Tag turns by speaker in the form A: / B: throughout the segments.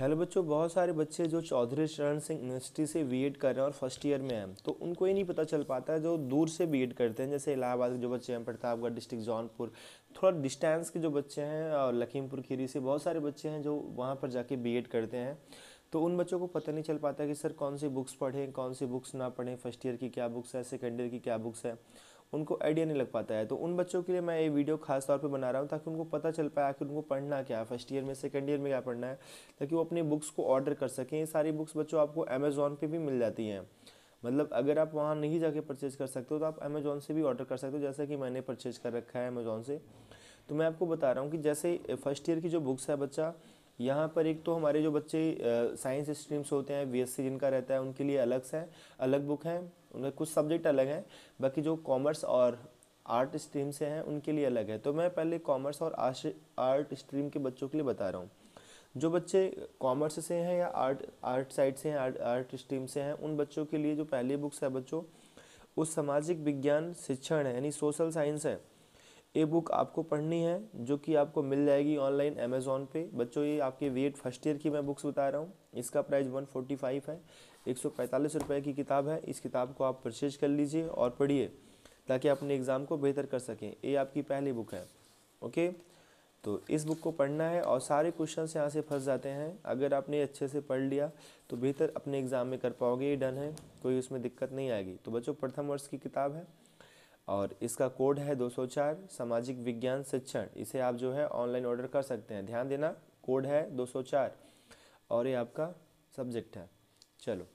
A: hello बच्चों बहुत सारे बच्चे जो चौधरी चरण सिंह यूनिवर्सिटी से बी कर रहे हैं और फर्स्ट ईयर में हैं तो उनको ये नहीं पता चल पाता है जो दूर से बी करते हैं जैसे इलाहाबाद के जो बच्चे हैं प्रतापगढ़ डिस्ट्रिक्ट जौनपुर थोड़ा डिस्टेंस के जो बच्चे हैं और लखीमपुर खीरी से बहुत सारे बच्चे हैं जो वहाँ पर जाके बी करते हैं तो उन बच्चों को पता नहीं चल पाता कि सर कौन सी बुक्स पढ़ें कौन सी बुक्स ना पढ़ें फर्स्ट ईयर की क्या बुक्स है सेकेंड ईयर की क्या बुक्स है उनको आइडिया नहीं लग पाता है तो उन बच्चों के लिए मैं ये वीडियो खास तौर पे बना रहा हूँ ताकि उनको पता चल पाए आखिर उनको पढ़ना क्या है फर्स्ट ईयर में सेकेंड ईयर में क्या पढ़ना है ताकि वो अपनी बुक्स को ऑर्डर कर सकें ये सारी बुक्स बच्चों आपको अमेज़ोन पर भी मिल जाती हैं मतलब अगर आप वहाँ नहीं जाके परचेज़ कर सकते हो तो आप अमेज़ोन से भी ऑर्डर कर सकते हो जैसा कि मैंने परचेज़ कर रखा है अमेज़ोन से तो मैं आपको बता रहा हूँ कि जैसे फर्स्ट ईयर की जो बुक्स है बच्चा यहाँ पर एक तो हमारे जो बच्चे साइंस स्ट्रीम्स होते हैं बीएससी जिनका रहता है उनके लिए अलग से अलग बुक हैं उनका कुछ सब्जेक्ट अलग हैं बाकी जो कॉमर्स और आर्ट स्ट्रीम से हैं उनके लिए अलग है तो मैं पहले कॉमर्स और आर्ट स्ट्रीम के बच्चों के लिए बता रहा हूँ जो बच्चे कॉमर्स से हैं या आर्ट आर्ट साइड से हैं आर्ट आर्ट स्ट्रीम से हैं उन बच्चों के लिए जो पहली बुक्स है बच्चों उस सामाजिक विज्ञान शिक्षण है यानी सोशल साइंस है ये बुक आपको पढ़नी है जो कि आपको मिल जाएगी ऑनलाइन अमेज़ोन पे बच्चों ये आपके वेट फर्स्ट ईयर की मैं बुक्स बता रहा हूँ इसका प्राइस 145 है एक सौ रुपये की किताब है इस किताब को आप परचेज कर लीजिए और पढ़िए ताकि अपने एग्ज़ाम को बेहतर कर सकें ये आपकी पहली बुक है ओके तो इस बुक को पढ़ना है और सारे क्वेश्चन यहाँ से फंस जाते हैं अगर आपने अच्छे से पढ़ लिया तो बेहतर अपने एग्ज़ाम में कर पाओगे ये डन है कोई उसमें दिक्कत नहीं आएगी तो बच्चों प्रथम वर्ष की किताब है और इसका कोड है 204 सामाजिक विज्ञान शिक्षण इसे आप जो है ऑनलाइन ऑर्डर कर सकते हैं ध्यान देना कोड है 204 और ये आपका सब्जेक्ट है चलो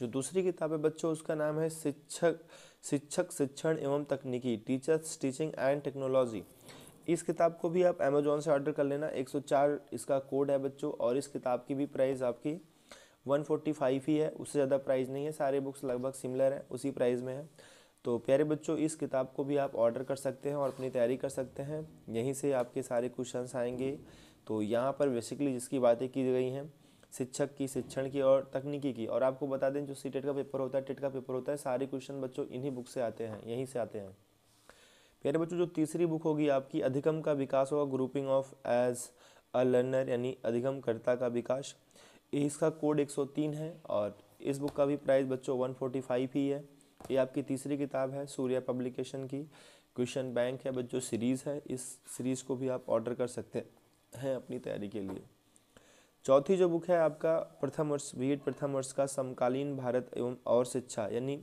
A: जो दूसरी किताब है बच्चों उसका नाम है शिक्षक शिक्षक शिक्षण एवं तकनीकी टीचर्स टीचिंग एंड टेक्नोलॉजी इस किताब को भी आप अमेजोन से ऑर्डर कर लेना 104 इसका कोड है बच्चों और इस किताब की भी प्राइस आपकी 145 ही है उससे ज़्यादा प्राइस नहीं है सारे बुक्स लगभग सिमिलर हैं उसी प्राइस में है तो प्यारे बच्चों इस किताब को भी आप ऑर्डर कर सकते हैं और अपनी तैयारी कर सकते हैं यहीं से आपके सारे क्वेश्चन आएंगे तो यहाँ पर बेसिकली जिसकी बातें की गई हैं शिक्षक की शिक्षण की और तकनीकी की और आपको बता दें जो सी टेट e का पेपर होता है टेट e का पेपर होता है सारे क्वेश्चन बच्चों इन्हीं बुक से आते हैं यहीं से आते हैं प्यारे बच्चों जो तीसरी बुक होगी आपकी अधिगम का विकास होगा grouping of age a learner यानी अधिगम कर्ता का विकास इसका कोड 103 है और इस बुक का भी प्राइस बच्चों 145 ही है ये आपकी तीसरी किताब है सूर्या पब्लिकेशन की क्वेश्चन बैंक है बच्चों सीरीज़ है इस सीरीज़ को भी आप ऑर्डर कर सकते हैं अपनी तैयारी के लिए चौथी जो बुक है आपका प्रथम वर्ष बी प्रथम वर्ष का समकालीन भारत एवं और शिक्षा यानी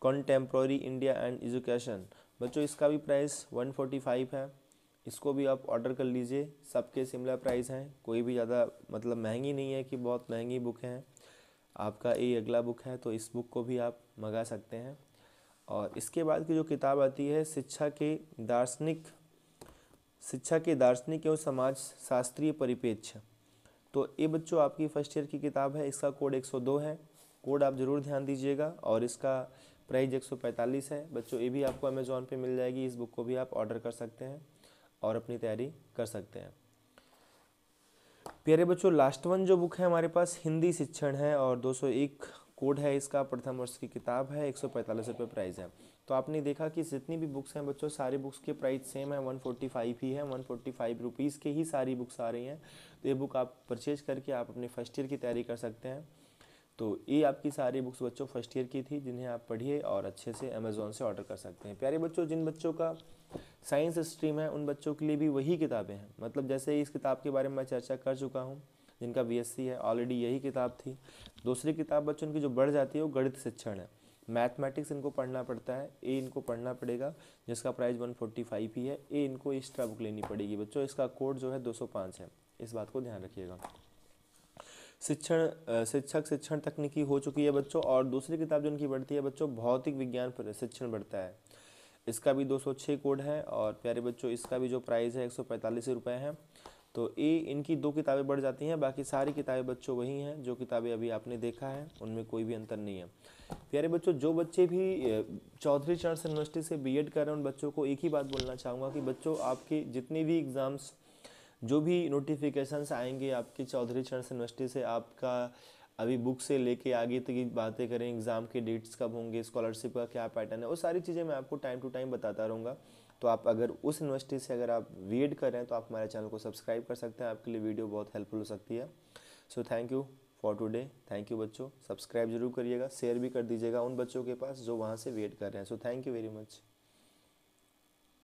A: कॉन्टेम्प्रोरी इंडिया एंड एजुकेशन बच्चों इसका भी प्राइस फाइव है इसको भी आप ऑर्डर कर लीजिए सबके सिमिलर प्राइस हैं कोई भी ज़्यादा मतलब महंगी नहीं है कि बहुत महंगी बुक हैं आपका ये अगला बुक है तो इस बुक को भी आप मंगा सकते हैं और इसके बाद की जो किताब आती है शिक्षा के दार्शनिक शिक्षा के दार्शनिक एवं समाज शास्त्रीय परिपेक्ष्य तो ये बच्चों आपकी फर्स्ट ईयर की किताब है इसका कोड 102 है कोड आप ज़रूर ध्यान दीजिएगा और इसका प्राइस 145 है बच्चों ये भी आपको अमेज़ोन पे मिल जाएगी इस बुक को भी आप ऑर्डर कर सकते हैं और अपनी तैयारी कर सकते हैं प्यारे बच्चों लास्ट वन जो बुक है हमारे पास हिंदी शिक्षण है और 201 कोड है इसका प्रथम वर्ष की किताब है एक सौ रुपये प्राइस है तो आपने देखा कि जितनी भी बुक्स हैं बच्चों सारी बुक्स के प्राइस सेम है 145 ही है 145 रुपीज़ के ही सारी बुक्स आ रही हैं तो ये बुक आप परचेज करके आप अपने फर्स्ट ईयर की तैयारी कर सकते हैं तो ये आपकी सारी बुक्स बच्चों फर्स्ट ईयर की थी जिन्हें आप पढ़िए और अच्छे से अमेज़ोन से ऑर्डर कर सकते हैं प्यारे बच्चों जिन बच्चों का साइंस स्ट्रीम है उन बच्चों के लिए भी वही किताबें हैं मतलब जैसे इस किताब के बारे में मैं चर्चा कर चुका हूँ जिनका बी है ऑलरेडी यही किताब थी दूसरी किताब बच्चों की जो बढ़ जाती है वो गणित शिक्षण है मैथमेटिक्स इनको पढ़ना पड़ता है ए इनको पढ़ना पड़ेगा जिसका प्राइस 145 ही है ए इनको एक्स्ट्रा बुक लेनी पड़ेगी बच्चों इसका कोड जो है 205 है इस बात को ध्यान रखिएगा शिक्षण शिक्षक शिक्षण तकनीकी हो चुकी है बच्चों और दूसरी किताब जो उनकी बढ़ती है बच्चों भौतिक विज्ञान पर शिक्षण बढ़ता है इसका भी 206 कोड है और प्यारे बच्चों इसका भी जो प्राइस है एक सौ रुपये है तो ये इनकी दो किताबें बढ़ जाती हैं बाकी सारी किताबें बच्चों वही हैं जो किताबें अभी आपने देखा है उनमें कोई भी अंतर नहीं है प्यारे बच्चों जो बच्चे भी चौधरी चरण यूनिवर्सिटी से बीएड कर रहे हैं उन बच्चों को एक ही बात बोलना चाहूँगा कि बच्चों आपके जितने भी एग्ज़ाम्स जो भी नोटिफिकेशंस आएंगे आपके चौधरी चरण यूनिवर्सिटी से आपका अभी बुक से लेके आगे तक की बातें करें एग्ज़ाम के डेट्स कब होंगे स्कॉलरशिप का क्या पैटर्न है वो सारी चीज़ें मैं आपको टाइम टू टाइम बताता रहूँगा तो आप अगर उस यूनिवर्सिटी से अगर आप बी एड कर रहे हैं तो आप हमारे चैनल को सब्सक्राइब कर सकते हैं आपके लिए वीडियो बहुत हेल्पफुल हो सकती है so thank you for today thank you बच्चों सब्सक्राइब जरूर करिएगा शेयर भी कर दीजिएगा उन बच्चों के पास जो वहाँ से वेट कर रहे हैं so thank you very much